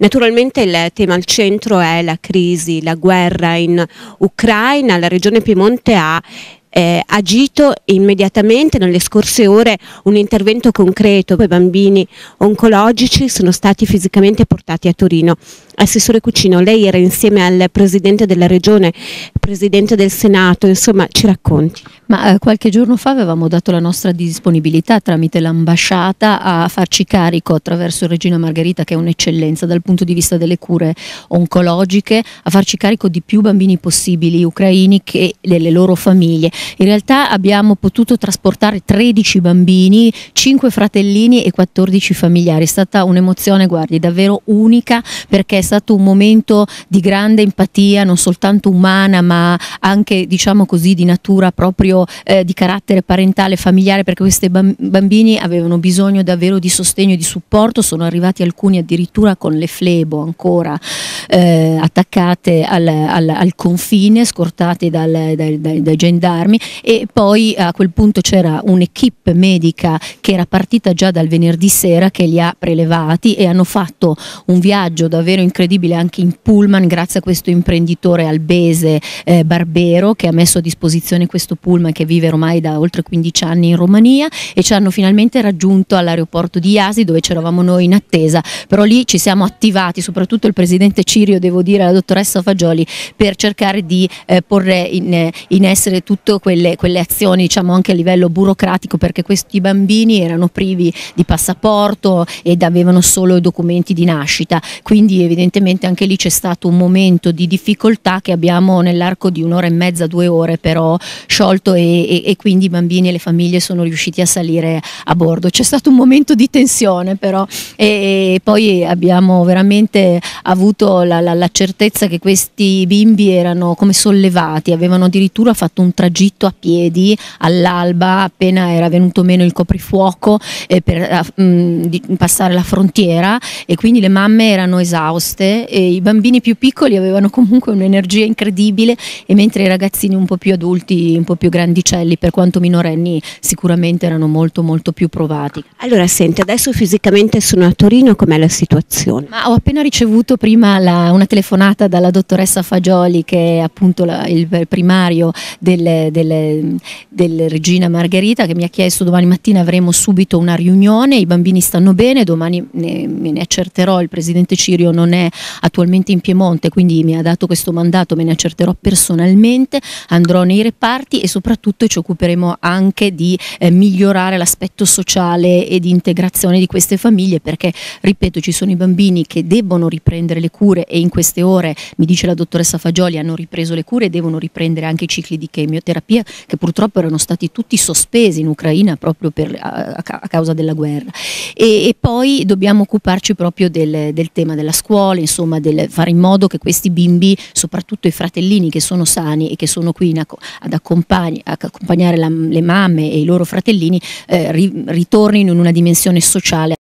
Naturalmente il tema al centro è la crisi, la guerra in Ucraina, la regione Piemonte ha eh, agito immediatamente nelle scorse ore un intervento concreto per bambini oncologici sono stati fisicamente portati a Torino. Assessore Cucino, lei era insieme al Presidente della Regione, Presidente del Senato, insomma ci racconti. Ma eh, qualche giorno fa avevamo dato la nostra disponibilità tramite l'ambasciata a farci carico attraverso Regina Margherita che è un'eccellenza dal punto di vista delle cure oncologiche, a farci carico di più bambini possibili ucraini che delle loro famiglie. In realtà abbiamo potuto trasportare 13 bambini, 5 fratellini e 14 familiari. È stata un'emozione, guardi, davvero unica perché è stato un momento di grande empatia, non soltanto umana, ma anche, diciamo così, di natura proprio eh, di carattere parentale, familiare, perché questi bambini avevano bisogno davvero di sostegno e di supporto, sono arrivati alcuni addirittura con le flebo ancora eh, attaccate al, al, al confine, scortate dal, dai, dai, dai gendarmi curarmi e poi a quel punto c'era un'equipe medica che era partita già dal venerdì sera che li ha prelevati e hanno fatto un viaggio davvero incredibile anche in pullman grazie a questo imprenditore albese eh, Barbero che ha messo a disposizione questo pullman che vive ormai da oltre 15 anni in Romania e ci hanno finalmente raggiunto all'aeroporto di Iasi dove c'eravamo noi in attesa, però lì ci siamo attivati, soprattutto il presidente Cirio, devo dire, la dottoressa Fagioli, per cercare di eh, porre in, eh, in, essere tutto quelle, quelle, azioni diciamo anche a livello burocratico perché questi bambini erano privi di passaporto ed avevano solo i documenti di nascita, quindi evidentemente anche lì c'è stato un momento di difficoltà che abbiamo nell'arco di un'ora e mezza, due ore però sciolto e, e, e quindi i bambini e le famiglie sono riusciti a salire a bordo. C'è stato un momento di tensione però e, e poi abbiamo veramente avuto la, la, la certezza che questi bimbi erano come sollevati, avevano addirittura fatto un tragitto fuggito a piedi all'alba appena era venuto meno il coprifuoco eh, per mh, eh, mm, di, passare la frontiera e quindi le mamme erano esauste e i bambini più piccoli avevano comunque un'energia incredibile e mentre i ragazzini un po' più adulti, un po' più grandicelli per quanto minorenni sicuramente erano molto molto più provati. Allora senti, adesso fisicamente sono a Torino, com'è la situazione? Ma ho appena ricevuto prima la, una telefonata dalla dottoressa Fagioli che è appunto la, il primario del, del del, del Regina Margherita che mi ha chiesto domani mattina avremo subito una riunione, i bambini stanno bene, domani ne, me ne accerterò, il presidente Cirio non è attualmente in Piemonte, quindi mi ha dato questo mandato, me ne accerterò personalmente, andrò nei reparti e soprattutto ci occuperemo anche di eh, migliorare l'aspetto sociale e di integrazione di queste famiglie perché, ripeto, ci sono i bambini che debbono riprendere le cure e in queste ore, mi dice la dottoressa Fagioli, hanno ripreso le cure e devono riprendere anche i cicli di chemioterapia terapia che purtroppo erano stati tutti sospesi in Ucraina proprio per, a, a, causa della guerra. E, e poi dobbiamo occuparci proprio del, del, tema della scuola, insomma, del fare in modo che questi bimbi, soprattutto i fratellini che sono sani e che sono qui in, ad accompagn accompagnare la, le mamme e i loro fratellini, eh, ri, ritornino in una dimensione sociale.